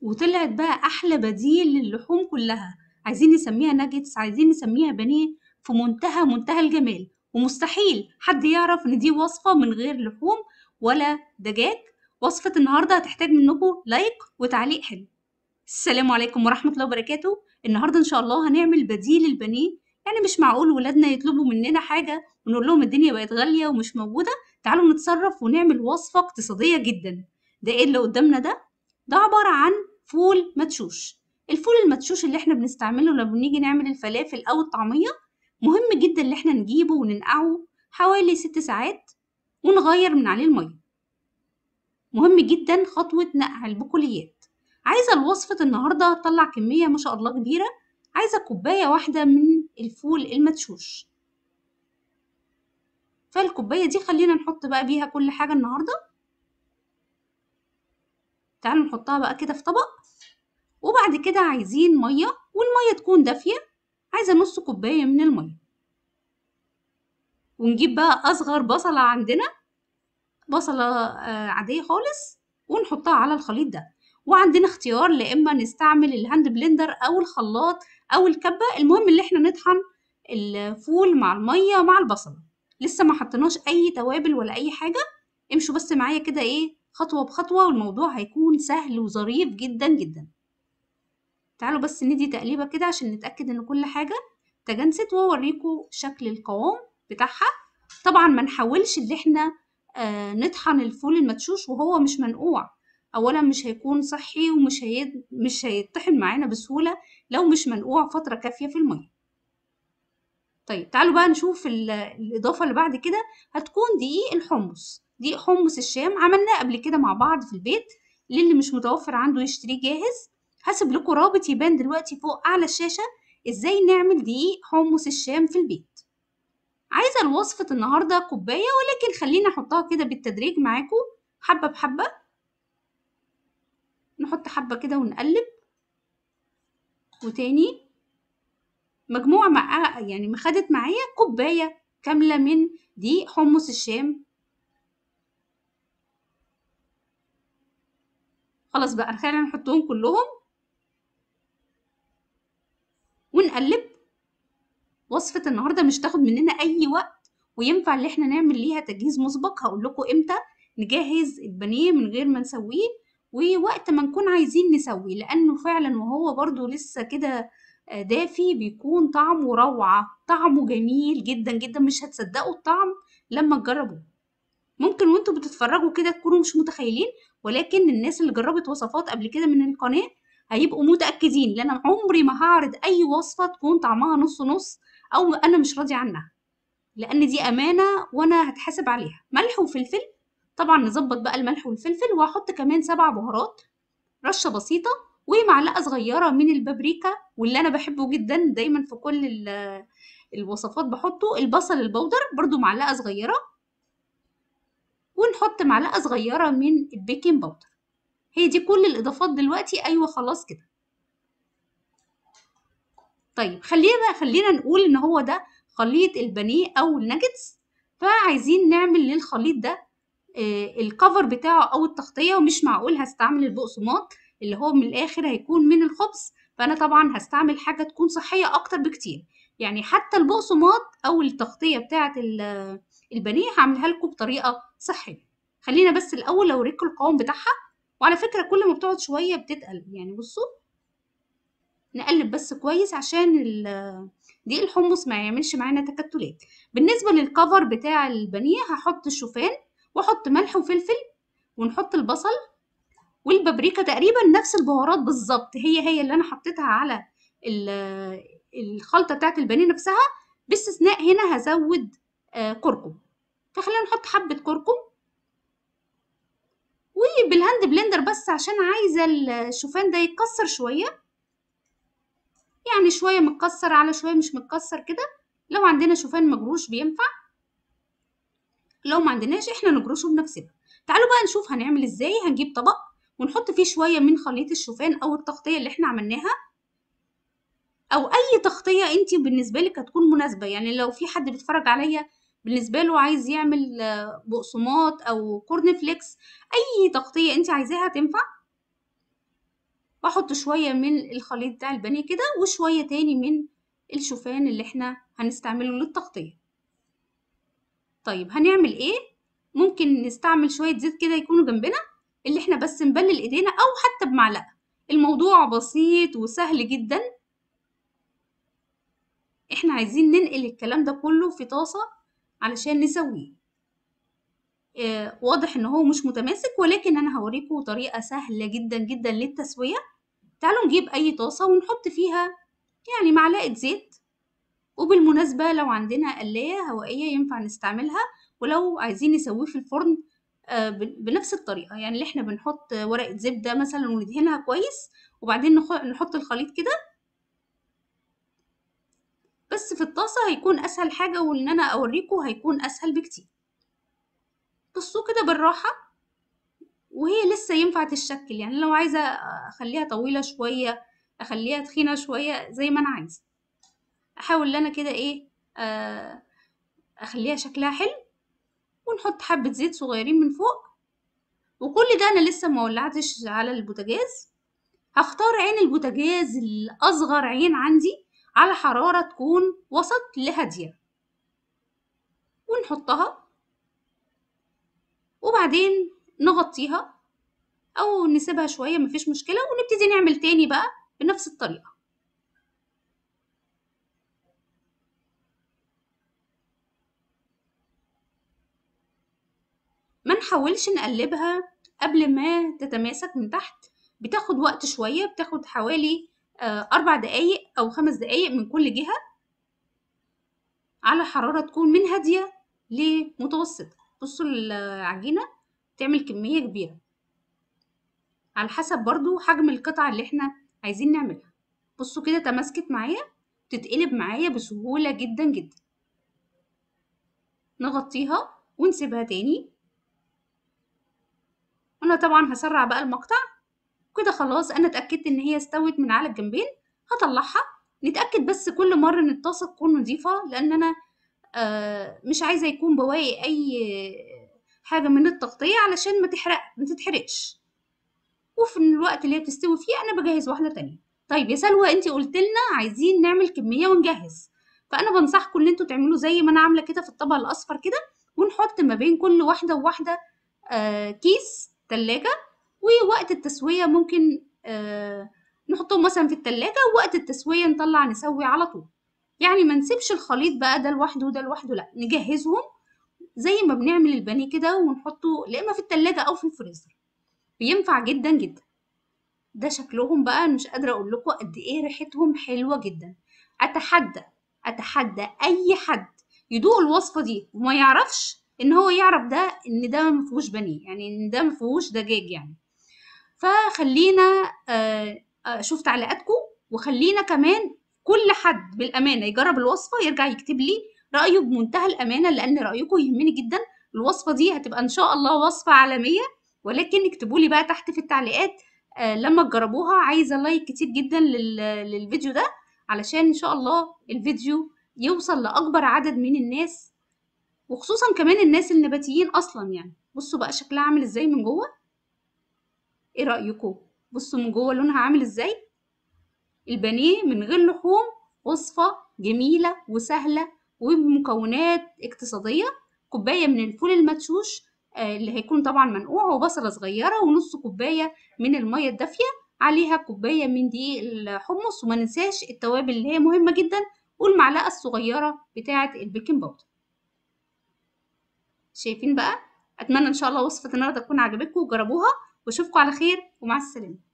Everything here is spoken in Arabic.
وطلعت بقى أحلى بديل للحوم كلها عايزين نسميها ناجتس عايزين نسميها بانيه في منتهى منتهى الجمال ومستحيل حد يعرف ان دي وصفة من غير لحوم ولا دجاج وصفة النهاردة هتحتاج منكم لايك وتعليق حلو السلام عليكم ورحمة الله وبركاته النهاردة إن شاء الله هنعمل بديل البانيه يعني مش معقول ولادنا يطلبوا مننا حاجة ونقول لهم الدنيا بقت غالية ومش موجودة تعالوا نتصرف ونعمل وصفة اقتصادية جدا ده ايه اللي قدامنا ده ده عبارة عن فول متشوش الفول المتشوش اللي احنا بنستعمله لما بنيجي نعمل الفلافل أو الطعمية مهم جدا اللي احنا نجيبه وننقعه حوالي ست ساعات ونغير من عليه المية مهم جدا خطوة نقع البقوليات عايزة الوصفة النهاردة تطلع كمية ما شاء الله كبيرة عايزة كوباية واحدة من الفول المتشوش فالكوباية دي خلينا نحط بقى بيها كل حاجة النهاردة تعالوا نحطها بقى كده في طبق وبعد كده عايزين ميه والميه تكون دافيه عايزه نص كوبايه من الميه ونجيب بقى اصغر بصله عندنا بصله آه، عاديه خالص ونحطها على الخليط ده وعندنا اختيار لا اما نستعمل الهاند بلندر او الخلاط او الكبه المهم اللي احنا نطحن الفول مع الميه مع البصله لسه ما حطناش اي توابل ولا اي حاجه امشوا بس معايا كده ايه خطوة بخطوة والموضوع هيكون سهل وظريف جدا جدا تعالوا بس ندي تقليبة كده عشان نتأكد ان كل حاجة تجانست واوريكم شكل القوام بتاعها طبعا ما نحاولش ان احنا آه نطحن الفول المدشوش وهو مش منقوع اولا مش هيكون صحي ومش هي... مش هيتطحن معانا بسهولة لو مش منقوع فترة كافية في المية طيب تعالوا بقى نشوف الإضافة اللي بعد كده هتكون دقيق الحمص دي حمص الشام عملناه قبل كده مع بعض في البيت للي مش متوفر عنده يشتريه جاهز هسيب لكم رابط يبان دلوقتي فوق اعلى الشاشه ازاي نعمل دقيق حمص الشام في البيت عايزه الوصفه النهارده كوبايه ولكن خليني احطها كده بالتدريج معاكم حبه بحبه نحط حبه كده ونقلب وتاني مجموعه مع يعني ما خدت معايا كوبايه كامله من دقيق حمص الشام خلاص بقى خلينا نحطهم كلهم ونقلب وصفة النهاردة مش تاخد مننا أي وقت وينفع اللي احنا نعمل ليها تجهيز مسبق هقول لكم امتى نجهز البانيه من غير ما نسويه ووقت ما نكون عايزين نسوي لأنه فعلا وهو برضو لسه كده آه، دافي بيكون طعمه روعة طعمه جميل جدا جدا مش هتصدقوا الطعم لما تجربوه ممكن وانتوا بتتفرجوا كده تكونوا مش متخيلين ولكن الناس اللي جربت وصفات قبل كده من القناه هيبقوا متاكدين لان عمري ما هعرض اي وصفه تكون طعمها نص نص او انا مش راضي عنها لان دي امانه وانا هتحاسب عليها ملح وفلفل طبعا نظبط بقى الملح والفلفل وهحط كمان سبع بهارات رشه بسيطه ومعلقه صغيره من البابريكا واللي انا بحبه جدا دايما في كل الوصفات بحطه البصل البودر برضو معلقه صغيره ونحط معلقة صغيرة من البيكنج باودر هي دي كل الإضافات دلوقتي أيوة خلاص كده طيب خلينا خلينا نقول إن هو ده خليط البانيه أو الناجتس فعايزين نعمل للخليط ده آه، الكفر بتاعه أو التغطية ومش معقول هستعمل البقسماط اللي هو من الآخر هيكون من الخبز فأنا طبعا هستعمل حاجة تكون صحية أكتر بكتير يعني حتى البقسماط أو التغطية بتاعة البنيه هعملها لكم بطريقه صحيه خلينا بس الاول اوريكم القوام بتاعها وعلى فكره كل ما بتقعد شويه بتتقلب يعني بصوا نقلب بس كويس عشان دي الحمص ما يعملش معانا تكتلات بالنسبه للكفر بتاع البنيه هحط الشوفان واحط ملح وفلفل ونحط البصل والبابريكا تقريبا نفس البهارات بالظبط هي هي اللي انا حطيتها على الخلطه بتاعت البانيه نفسها باستثناء هنا هزود آه، كركم فخلينا نحط حبة كركم وبالهاند بلندر بس عشان عايزة الشوفان ده يتكسر شوية يعني شوية متكسر على شوية مش متكسر كده لو عندنا شوفان مجروش بينفع لو ما عندناش احنا نجرشه بنفسنا تعالوا بقى نشوف هنعمل ازاي هنجيب طبق ونحط فيه شوية من خليط الشوفان او التغطية اللي احنا عملناها او اي تغطية انت بالنسبة لك هتكون مناسبة يعني لو في حد بيتفرج عليا بالنسبه له عايز يعمل آه، بقسماط او كورن فليكس اي تغطيه انت عايزاها تنفع واحط شويه من الخليط بتاع البانيه كده وشويه تاني من الشوفان اللي احنا هنستعمله للتغطيه طيب هنعمل ايه ممكن نستعمل شويه زيت كده يكونوا جنبنا اللي احنا بس نبلل ايدينا او حتى بمعلقه الموضوع بسيط وسهل جدا احنا عايزين ننقل الكلام ده كله في طاسه علشان نسويه آه واضح ان هو مش متماسك ولكن انا هوريكم طريقه سهله جدا جدا للتسويه تعالوا نجيب اي طاسه ونحط فيها يعني معلقه زيت وبالمناسبه لو عندنا قلايه هوائيه ينفع نستعملها ولو عايزين نسويه في الفرن آه بنفس الطريقه يعني اللي احنا بنحط ورقه زبده مثلا وندهنها كويس وبعدين نحط الخليط كده بس في الطاسة هيكون أسهل حاجة وإن أنا أوريكم هيكون أسهل بكتير بصوا كده بالراحة وهي لسه ينفع تتشكل يعني لو عايزة أخليها طويلة شوية أخليها تخينة شوية زي ما أنا عايزة أحاول إن أنا كده إيه آه، أخليها شكلها حلو ونحط حبة زيت صغيرين من فوق وكل ده أنا لسه ما ولعتش على البوتاجاز هختار عين البوتاجاز الأصغر عين عندي على حرارة تكون وسط لهادية ونحطها وبعدين نغطيها أو نسيبها شوية مفيش مشكلة ونبتدي نعمل تاني بقى بنفس الطريقة ما نحاولش نقلبها قبل ما تتماسك من تحت بتاخد وقت شوية بتاخد حوالي آه، أربع دقايق أو خمس دقايق من كل جهة على حرارة تكون من هادية لمتوسطة بصوا العجينة تعمل كمية كبيرة على حسب برضو حجم القطعة اللي احنا عايزين نعملها بصوا كده تماسكت معايا تتقلب معايا بسهولة جدا جدا نغطيها ونسيبها تاني انا طبعا هسرع بقى المقطع كده خلاص أنا اتأكدت إن هي استوت من على الجنبين هطلعها نتأكد بس كل مرة إن الطاسة تكون نضيفة لأن أنا آه، مش عايزة يكون بواقي أي حاجة من التغطية علشان ما تحرق ما تتحرقش وفي الوقت اللي هي بتستوي فيه أنا بجهز واحدة تانية طيب يا سلوى أنت قلت لنا عايزين نعمل كمية ونجهز فأنا بنصحكم إن أنتوا تعملوا زي ما أنا عاملة كده في الطبق الأصفر كده ونحط ما بين كل واحدة وواحدة آه، كيس تلاجة ووقت التسوية ممكن آه نحطهم مثلا في التلاجة ووقت التسوية نطلع نسوي على طول يعني ما نسيبش الخليط بقى ده لوحده وده لوحده لا نجهزهم زي ما بنعمل البانيه كده ونحطه لا اما في التلاجة او في الفريزر بينفع جدا جدا ده شكلهم بقى مش قادرة اقول لكم قد ايه ريحتهم حلوة جدا اتحدى اتحدى اي حد يدوق الوصفة دي وما يعرفش ان هو يعرف ده ان ده مفهوش بانيه يعني ان ده مفهوش دجاج يعني فخلينا اشوف آه، آه، تعليقاتكم وخلينا كمان كل حد بالامانه يجرب الوصفه يرجع يكتب لي رايه بمنتهى الامانه لان رايكم يهمني جدا الوصفه دي هتبقى ان شاء الله وصفه عالميه ولكن اكتبوا لي بقى تحت في التعليقات آه، لما تجربوها عايزه لايك كتير جدا للفيديو ده علشان ان شاء الله الفيديو يوصل لاكبر عدد من الناس وخصوصا كمان الناس النباتيين اصلا يعني بصوا بقى شكلها عامل ازاي من جوه ايه رايكم بصوا من جوه لونها عامل ازاي البانيه من غير لحوم وصفه جميله وسهله ومكونات اقتصاديه كوبايه من الفول المدشوش آه، اللي هيكون طبعا منقوع وبصله صغيره ونص كوبايه من الميه الدافيه عليها كوبايه من دي الحمص وما ننساش التوابل اللي هي مهمه جدا والمعلقه الصغيره بتاعه البيكنج باودر شايفين بقى اتمنى ان شاء الله وصفه النهارده تكون عجبتكم وجربوها واشوفكم على خير ومع السلامه